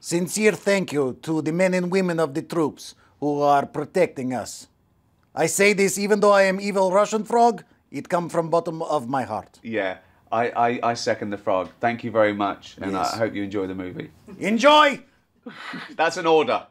Sincere thank you to the men and women of the troops who are protecting us. I say this even though I am evil Russian frog, it comes from bottom of my heart. Yeah, I, I, I, second the frog. Thank you very much, and yes. I hope you enjoy the movie. Enjoy! That's an order.